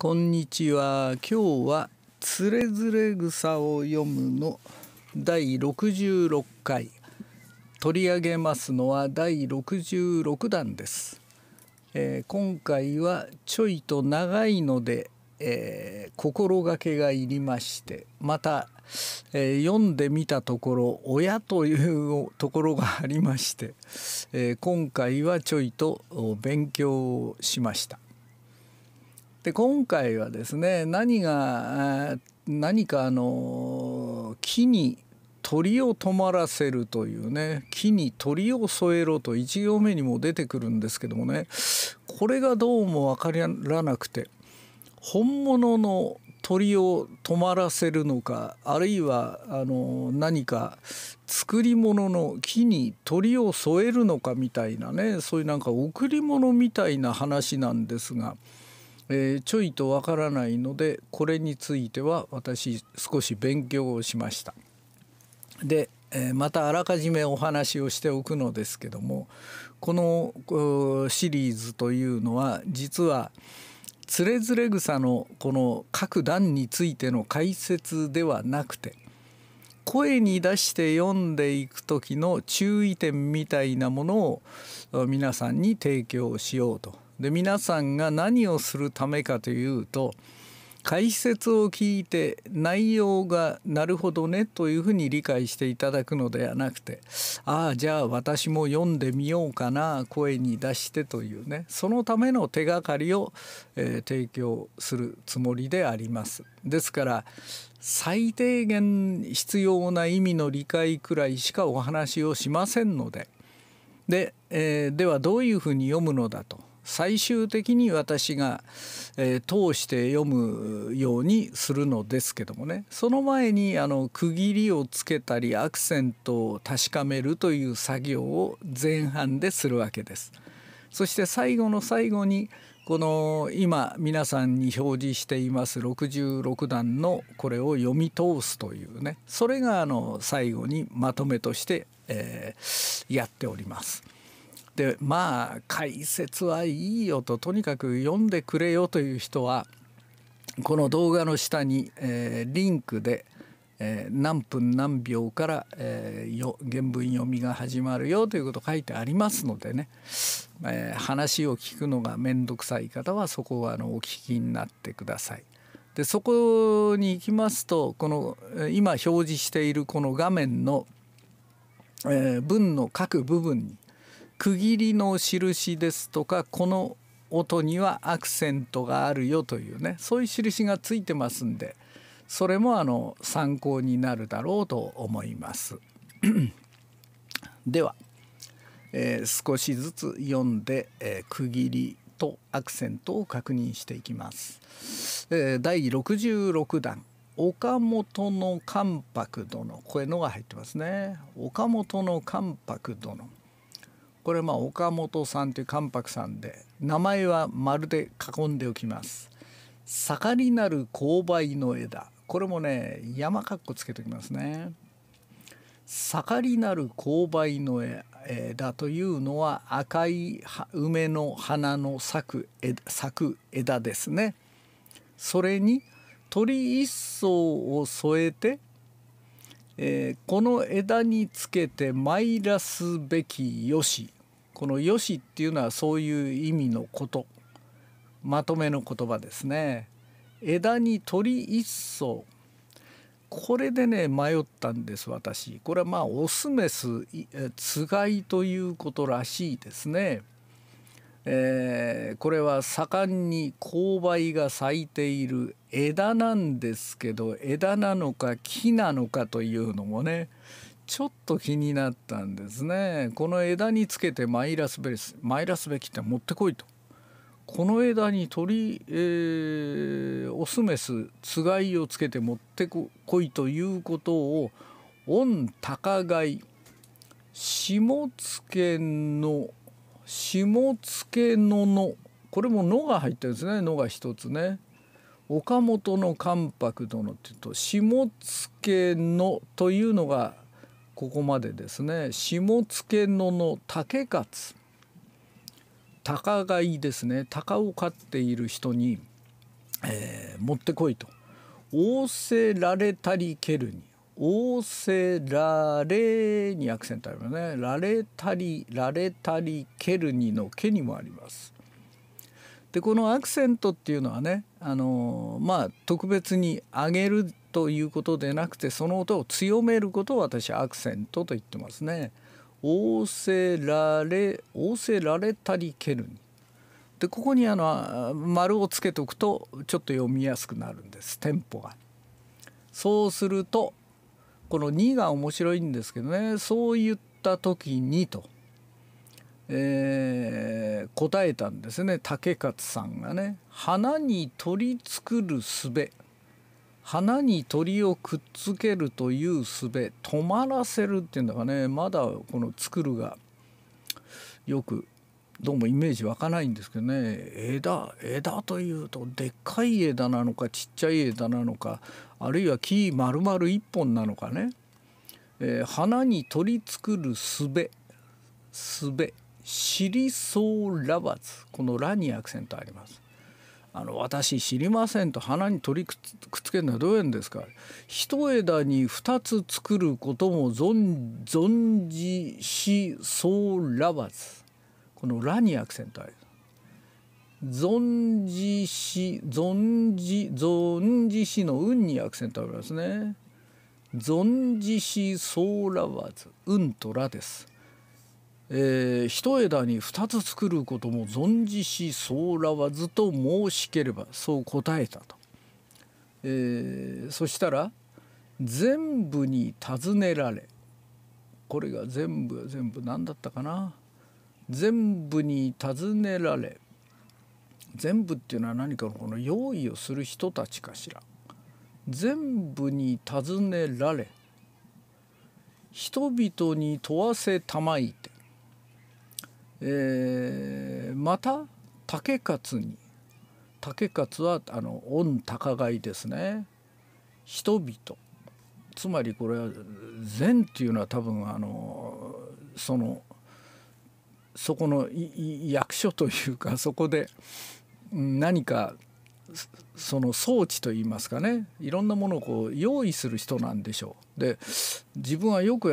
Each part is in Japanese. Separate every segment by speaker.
Speaker 1: こんにちは今日は「つれづれ草を読むの」第66回取り上げますのは第66弾です、えー、今回はちょいと長いので、えー、心がけがいりましてまた、えー、読んでみたところ親というところがありまして、え今回はちょいと勉強しました。で今回はですね何が何かあの木に鳥を止まらせるというね木に鳥を添えろと1行目にも出てくるんですけどもねこれがどうも分からなくて本物の鳥を止まらせるのかあるいはあの何か作り物の木に鳥を添えるのかみたいなねそういうなんか贈り物みたいな話なんですが。えー、ちょいとわからないのでこれについては私少し勉強をしました。で、えー、またあらかじめお話をしておくのですけどもこのシリーズというのは実は「つれづれ草」のこの各段についての解説ではなくて声に出して読んでいく時の注意点みたいなものを皆さんに提供しようと。で皆さんが何をするためかというと解説を聞いて内容がなるほどねというふうに理解していただくのではなくてああじゃあ私も読んでみようかな声に出してというねそのための手がかりを、えー、提供するつもりであります。ですから最低限必要な意味の理解くらいしかお話をしませんのででえー、ではどういうふうに読むのだと。最終的に私が、えー、通して読むようにするのですけどもねその前にあの区切りをつけたりアクセントを確かめるという作業を前半でするわけです。そして最後の最後にこの今皆さんに表示しています66段のこれを読み通すというねそれがあの最後にまとめとして、えー、やっております。ってまあ解説はいいよととにかく読んでくれよという人はこの動画の下に、えー、リンクで、えー、何分何秒から、えー、よ原文読みが始まるよということ書いてありますのでね、えー、話を聞くのが面倒くさい方はそこはあのお聞きになってください。でそこに行きますとこの今表示しているこの画面の、えー、文の各部分に区切りの印ですとかこの音にはアクセントがあるよというねそういう印がついてますんでそれもあの参考になるだろうと思います。では、えー、少しずつ読んで、えー、区切りとアクセントを確認していきます。えー、第66弾岡本の関白殿こういうのが入ってますね。岡本の関白殿これまあ岡本さんという関白さんで名前は丸で囲んでおきます盛りなる勾配の枝これもね山かっこつけておきますね盛りなる勾配の枝というのは赤い梅の花の咲く枝咲く枝ですねそれに鳥一層を添えてえー、この枝につけてマイラスべきよしこの「よし」っていうのはそういう意味のことまとめの言葉ですね。枝に鳥一層これでね迷ったんです私これはまあオスメスつがいということらしいですね。えー、これは盛んに勾配が咲いている枝なんですけど枝なのか木なのかというのもねちょっと気になったんですねこの枝につけてマイラスベースマイラスベキって持ってこいとこの枝に鳥、えー、オスメスつがいをつけて持ってこいということを御高貝下野の下野ののこれも「の」が入ってるんですね「の」が一つね。岡本の関白殿っていうと下野のというのがここまでですね下野のの竹勝鷹がいですね鷹を飼っている人に、えー、持ってこいと仰せられたりけるに仰せられにアクセントありますね。られたり、られたり、けるにのけにもあります。でこのアクセントっていうのはねあのまあ特別に上げるということでなくてその音を強めることを私アクセントと言ってますね。仰せられ、仰せられたり、けるに。でここにあの丸をつけとくとちょっと読みやすくなるんですテンポが。そうするとこの2が面白いんですけどねそういった時にと、えー、答えたんですね竹勝さんがね「花に鳥作る術」花に鳥をくっつけるという術止まらせるっていうのがねまだこの作るがよくどうもイメージ湧かないんですけどね枝枝というとでっかい枝なのかちっちゃい枝なのかあるいは木丸々一本なのかね、えー、花に取り作るすべすべ知りそうラバツこの「ラ」にアクセントあります。あの私知りませんと花に取りくっつけるのはどういうんですか一枝に二つ作ることも存存じしそうらばずこの「ら」にアクセントある。存じし存じ存じしの「運にアクセントありますね。存じしそうらわず「運と「ら」です。えー、一枝に二つ作ることも存じしそうらわずと申しければそう答えたと、えー、そしたら全部に尋ねられこれが全部全部何だったかな全部に尋ねられ全部っていうのは何かこの用意をする人たちかしら全部に尋ねられ人々に問わせたまいて、えー、また竹勝に竹勝はあの御高飼いですね人々つまりこれは善っていうのは多分あのそのそこの役所というか そこで何かその装置といいますかねいろんなものをこう用意する人なんでしょう。で自分はよく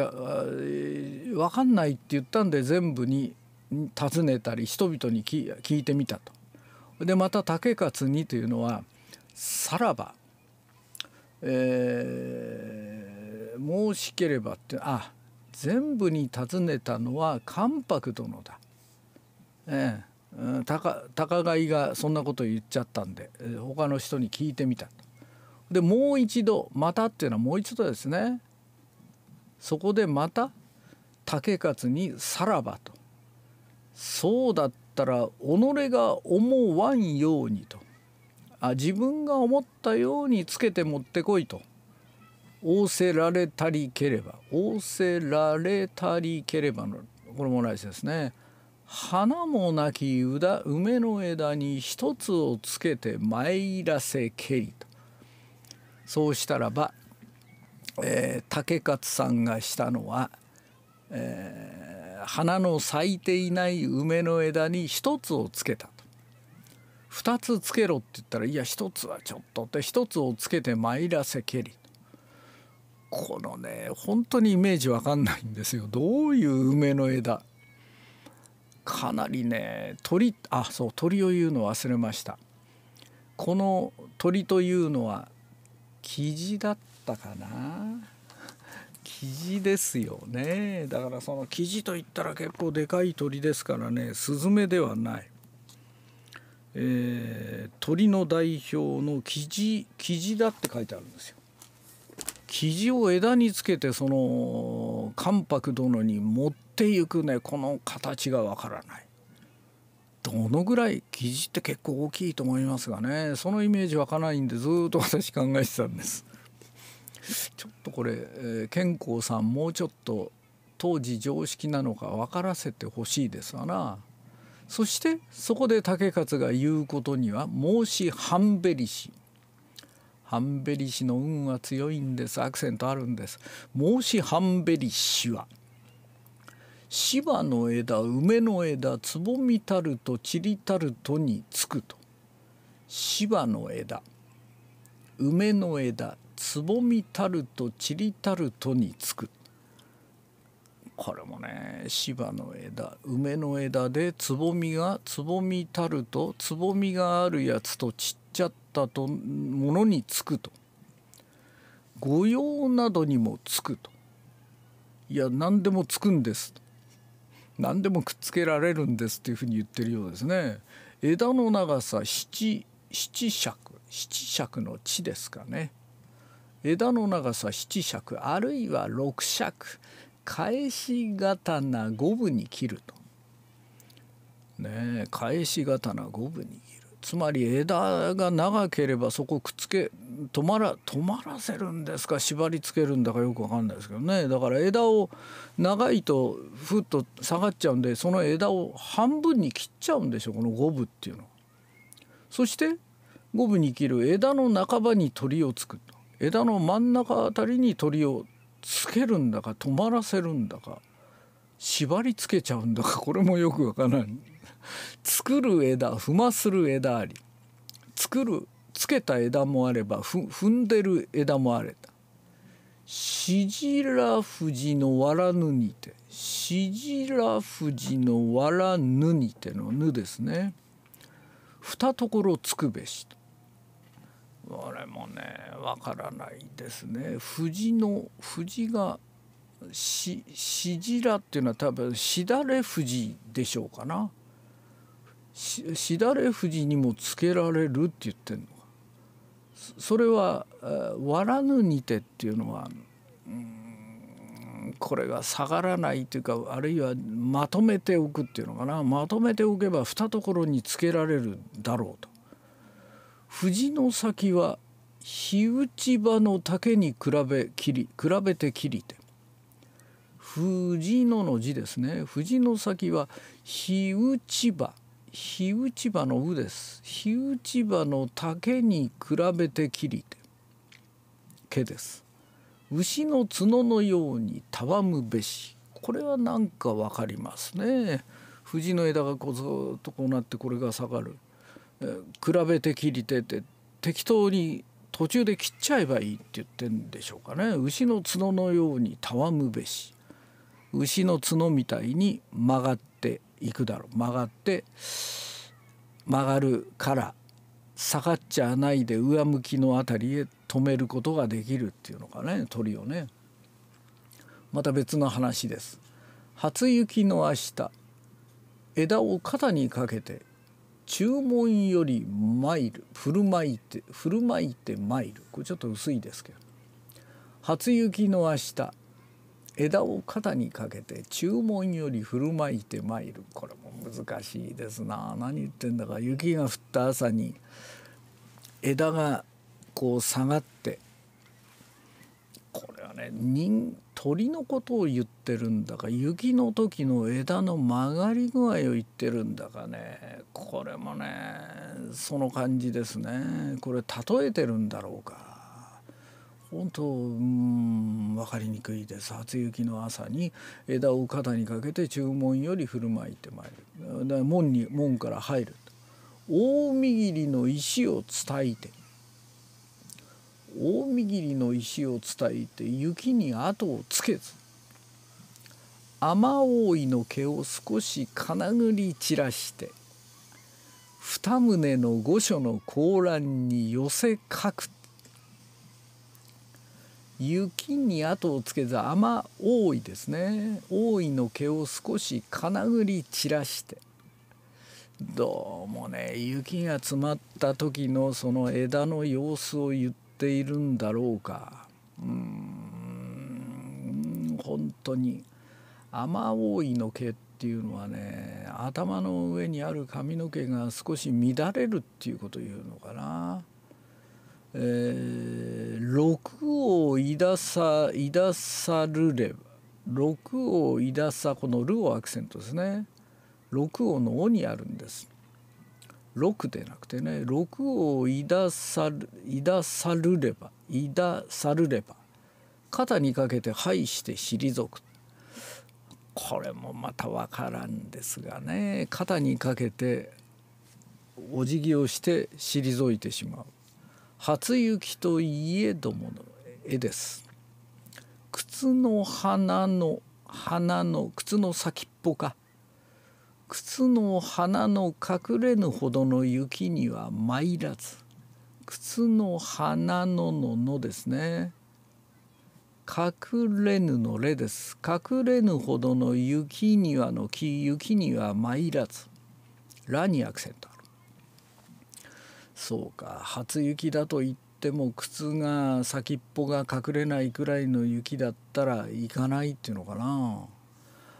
Speaker 1: 分かんないって言ったんで全部に尋ねたり人々に聞いてみたと。でまた「竹勝に」というのは「さらば」えー「申しければ」ってあ全部に尋ねたのは関白殿だ。ええ、高高いがそんなこと言っちゃったんで他の人に聞いてみた。でもう一度「また」っていうのはもう一度ですね。そこでまた竹勝に「さらば」と「そうだったら己が思わんように」と「あ自分が思ったようにつけて持ってこい」と。仰せられたりければ仰せられたりければのこれも同じですね花もなき枝梅の枝に一つをつけて参らせけりとそうしたらば、えー、竹勝さんがしたのは、えー、花の咲いていない梅の枝に一つをつけたと二つつけろって言ったらいや一つはちょっとって一つをつけて参らせけりと。このね本当にイメージわかんないんですよどういう梅の枝かなりね鳥あそう鳥を言うの忘れましたこの鳥というのはキジだったかなキジですよねだからそのキジといったら結構でかい鳥ですからねスズメではない、えー、鳥の代表のキジキジだって書いてあるんですよ肘を枝につけてその関白殿に持っていくねこの形がわからないどのぐらい肘って結構大きいと思いますがねそのイメージ湧かないんでずっと私考えてたんです ちょっとこれ、えー、健康さんもうちょっと当時常識なのか分からせてほしいですわなそしてそこで竹勝が言うことには「申し半べりし」ハンベリ氏の運は強いんですアクセントあるんです孟子ハンベリ氏は芝の枝梅の枝つぼみたると散りたるとにつくと芝の枝梅の枝つぼみたると散りたるとにつくこれもね芝の枝梅の枝でつぼみがつぼみたるとつぼみがあるやつと散っちゃったとものにつくと御用などにもつくといや何でもつくんです何でもくっつけられるんですっていうふうに言ってるようですね枝の長さ七七尺七尺の地ですかね枝の長さ七尺あるいは六尺返し刀五分に切るとねえ返し刀五分につまり枝が長ければそこくっつけ止まら止まらせるんですか縛りつけるんだかよく分かんないですけどねだから枝を長いとふっと下がっちゃうんでその枝を半分に切っちゃうんでしょこの五分っていうのは。そして五分に切る枝の半ばに鳥をつく枝の真ん中あたりに鳥をつけるんだか止まらせるんだか縛りつけちゃうんだかこれもよくわからない。作る枝踏まする枝あり作るつけた枝もあれば踏んでる枝もあれた。しじらふじのわらぬにてしじらふじのわらぬにてのぬですね。二ところつくべしこれもねわからないですね。藤の藤がししじらっていうのは多分しだれ藤でしょうかな。しだれ富士にもつけられるって言ってんのかそれは「割らぬにて」っていうのはこれが下がらないというかあるいはまとめておくっていうのかなまとめておけば二ところにつけられるだろうと。藤の先は火打ち場の竹に比べ切り比べて切りて藤野の字ですね藤の先は火打ち場火打ち場の「う」です火打ち場の竹に比べて切り手毛です牛の角のようにたわむべしこれはなんか分かりますね藤の枝がこうずっとこうなってこれが下がる、え比べて切り手って適当に途中で切っちゃえばいいって言ってんでしょうかね牛の角のようにたわむべし牛の角みたいに曲がっ行くだろう曲がって曲がるから下がっちゃないで上向きの辺りへ止めることができるっていうのかね鳥をねまた別の話です初雪の明日枝を肩にかけて注文よりマイル振る舞いて振る舞いてマイルこれちょっと薄いですけど初雪の明日枝を肩にかけて注文より振る舞いてまいるこれも難しいですな何言ってんだか雪が降った朝に枝がこう下がってこれはね人鳥のことを言ってるんだか雪の時の枝の曲がり具合を言ってるんだかねこれもねその感じですねこれ例えてるんだろうか本当うん分かりにくいです初雪の朝に枝を肩にかけて中門より振る舞いてまいる門に門から入る大切りの石を伝えて大切りの石を伝えて雪に後をつけず雨覆いの毛を少し金繰り散らして二棟の御所の高欄に寄せかくて雪に後をつけず雨多いですね多いの毛を少し金繰り散らしてどうもね雪が詰まった時のその枝の様子を言っているんだろうかうん本当に雨多いの毛っていうのはね頭の上にある髪の毛が少し乱れるっていうこと言うのかな。えー、をいださいださるれば六をいださこの「る」をアクセントですね六をの「お」にあるんです。六でなくてね六をいださるいださるればいださるれば肩にかけて「はい」して退くこれもまたわからんですがね肩にかけてお辞儀をして退いてしまう初雪といえどもの絵です靴の花の花の靴の先っぽか靴の花の隠れぬほどの雪には参らず靴の花のののですね隠れぬのれです隠れぬほどの雪にはの木雪には参らずらにアクセントそうか初雪だと言っても靴が先っぽが隠れないくらいの雪だったら行かないっていうのかな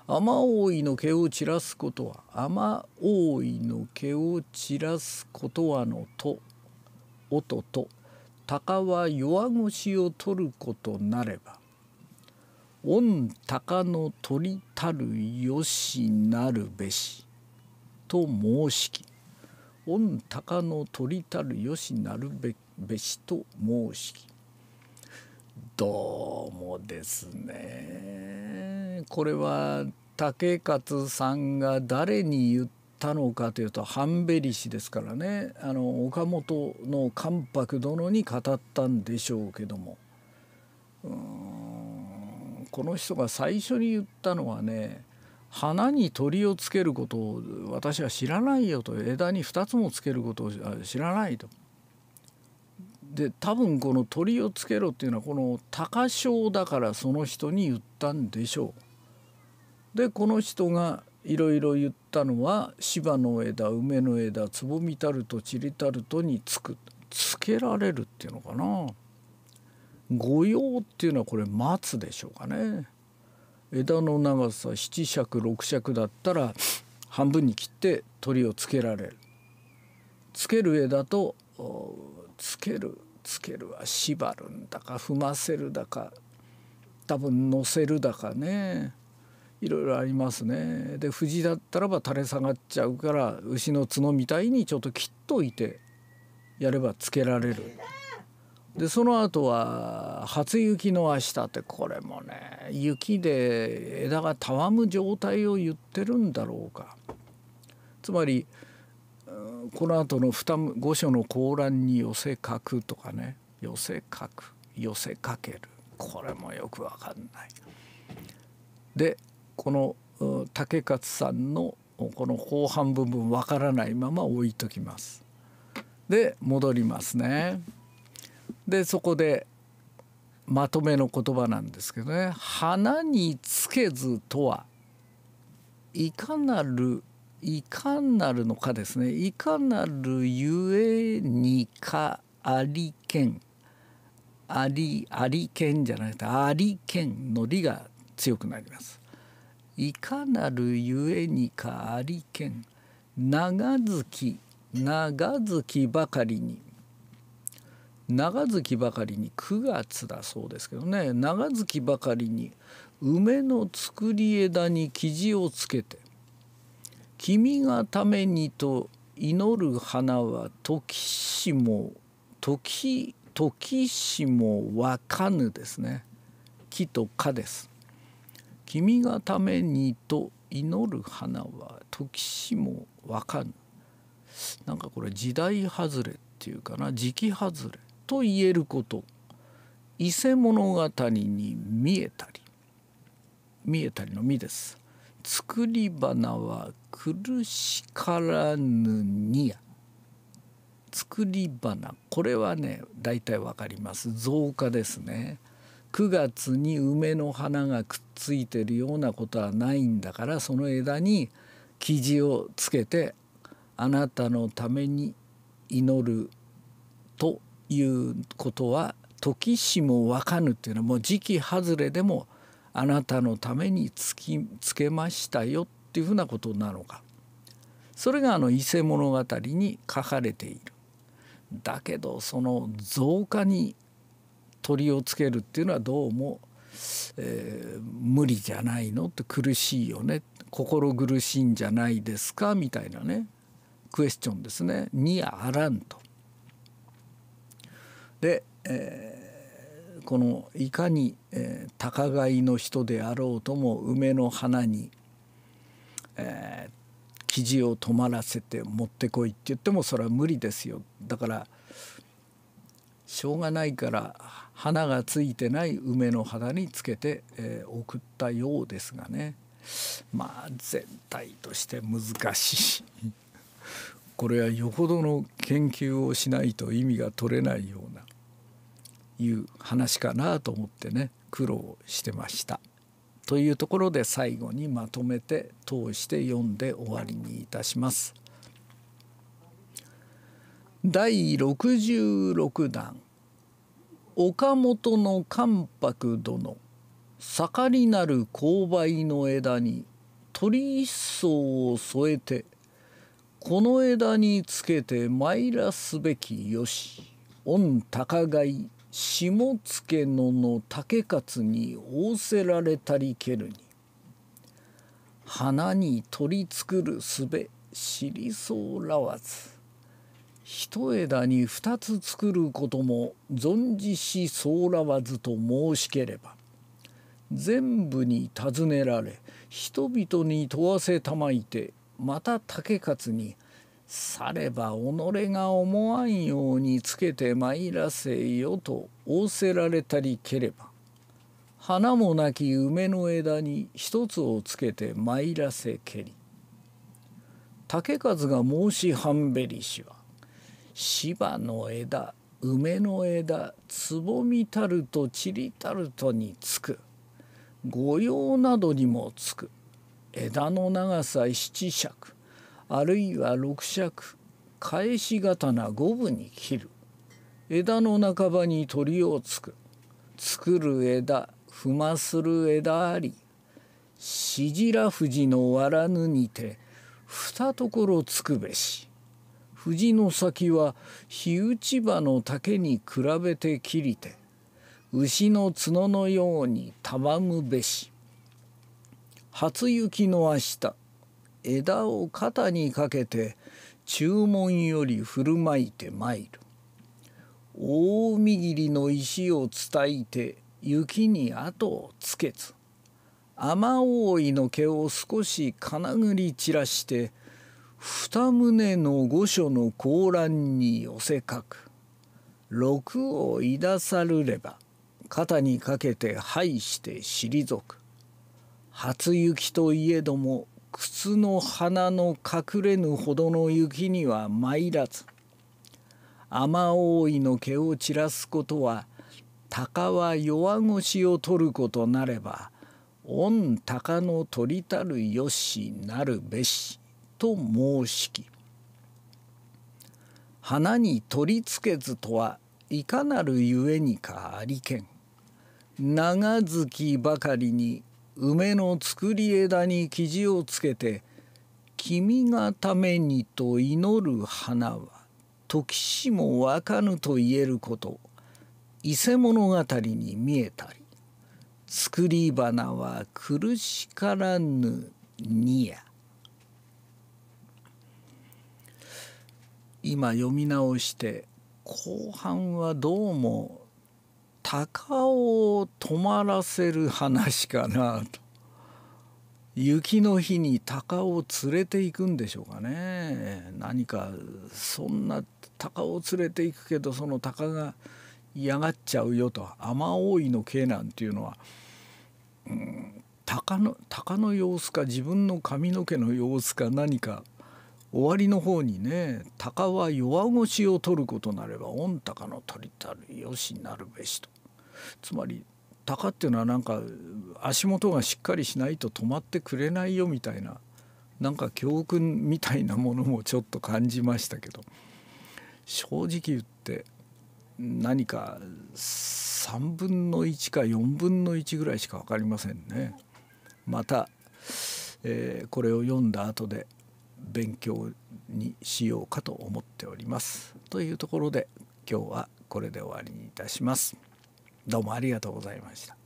Speaker 1: 雨覆いの毛を散らすことは雨覆いの毛を散らすことはのと音と鷹は弱腰を取ることなれば御鷹の取りたるよしなるべしと申しき御鷹の鳥たるよしなるべしと申しき」どうもですねこれは竹勝さんが誰に言ったのかというと半べり氏ですからねあの岡本の関白殿に語ったんでしょうけどもうんこの人が最初に言ったのはね花に鳥をつけることを私は知らないよと枝に2つもつけることを知らないと。で多分この鳥をつけろっていうのはこの高匠だからその人に言ったんでしょう。でこの人がいろいろ言ったのは「芝の枝梅の枝つぼみたるとちりたるとにつく」つけられるっていうのかな。御用っていうのはこれ松でしょうかね。枝の長さ7尺6尺だったら半分に切って鳥をつけられるつける枝とつけるつけるは縛るんだか踏ませるだか多分乗せるだかねいろいろありますねで藤だったらば垂れ下がっちゃうから牛の角みたいにちょっと切っといてやればつけられる。でその後は「初雪の明日」ってこれもね雪で枝がたわむ状態を言ってるんだろうか。つまりこの後の二五所の高覧に寄せ書くとかね寄せ書く寄せかけるこれもよくわかんない。でこの竹勝さんのこの後半部分わからないまま置いときます。で戻りますね。でそこでまとめの言葉なんですけどね「花につけずとはいかなるいかなるのかですねいかなるゆえにかありけんありありけんじゃなくてありけんのりが強くなります。いかなるゆえにかありけん長月長月ばかりに長月ばかりに9月だそうですけどね長月ばかりに梅の作り枝に生地をつけて「君がために」と祈る花は時しも時時しもわかぬですね木とかです。君がためにと祈る花は時しもわかぬなんかこれ時代外れっていうかな時期外れと言えること伊勢物語に見えたり見えたりの「見」です「作り花は苦しからぬにや」作り花これはね大体わかります造花ですね9月に梅の花がくっついてるようなことはないんだからその枝に生地をつけてあなたのために祈るということは時しもわかぬというのはもう時期外れでもあなたのためにつきつけましたよっていうふうなことなのかそれがあの伊勢物語に書かれている。だけどその増加に鳥をつけるっていうのはどうも、えー、無理じゃないのって苦しいよね心苦しいんじゃないですかみたいなねクエスチョンですね。にあらんとで、えー、このいかに、えー、高買いの人であろうとも梅の花に、えー、生地を止まらせて持ってこいって言ってもそれは無理ですよだからしょうがないから花がついてない梅の花につけて、えー、送ったようですがねまあ全体として難しい。これはよほどの研究をしないと意味が取れないようないう話かなと思ってね苦労してました。というところで最後にまとめて通して読んで終わりにいたします。第66弾岡本の関白殿盛りなる勾配の枝に鳥一層を添えてこの枝につけて参らすべきよし御高貝下野のの竹勝に仰せられたりけるに花に取り作るすべ知りそうらわず一枝に二つ作ることも存じしそうらわずと申しければ全部に尋ねられ人々に問わせたまいてまた竹勝に「されば己が思わんようにつけて参らせよ」と仰せられたりければ花もなき梅の枝に一つをつけて参らせけり竹数が申し半べりしは「芝の枝梅の枝つぼみたるとちりたるとにつく」御用などにもつく枝の長さ七尺あるいは六尺返し刀五分に切る枝の半ばに鳥をつく作る枝踏まする枝ありしじら藤のわらぬにて二ところつくべし藤の先は火打ち場の竹に比べて切りて牛の角のようにたわむべし」。初雪の明日枝を肩にかけて注文より振る舞いて参る大握りの石を伝いて雪に後をつけず雨覆いの毛を少し金繰り散らして二棟の御所の高覧に寄せかく六をいださるれば肩にかけて拝して退く初雪といえども靴の花の隠れぬほどの雪には参らず雨覆いの毛を散らすことは鷹は弱腰を取ることなれば御鷹の取りたるよしなるべしと申しき花に取り付けずとはいかなるゆえにかありけん長月ばかりに梅の作り枝に生地をつけて「君がために」と祈る花は時しもわかぬと言えること伊勢物語に見えたり作り花は苦しからぬにや今読み直して後半はどうも鷹を止まらせる話かなと雪の日に鷹を連れていくんでしょうかね何かそんな鷹を連れていくけどその鷹が嫌がっちゃうよと雨多いの毛なんていうのは、うん、鷹の鷹の様子か自分の髪の毛の様子か何か終わりの方にね「鷹は弱腰を取ることなれば御鷹の取りたるよしなるべし」とつまり鷹っていうのはなんか足元がしっかりしないと止まってくれないよみたいななんか教訓みたいなものもちょっと感じましたけど正直言って何か3分の1か4分の1ぐらいしか分かりませんね。また、えー、これを読んだ後で勉強にしようかと思っております。というところで今日はこれで終わりにいたします。どうもありがとうございました。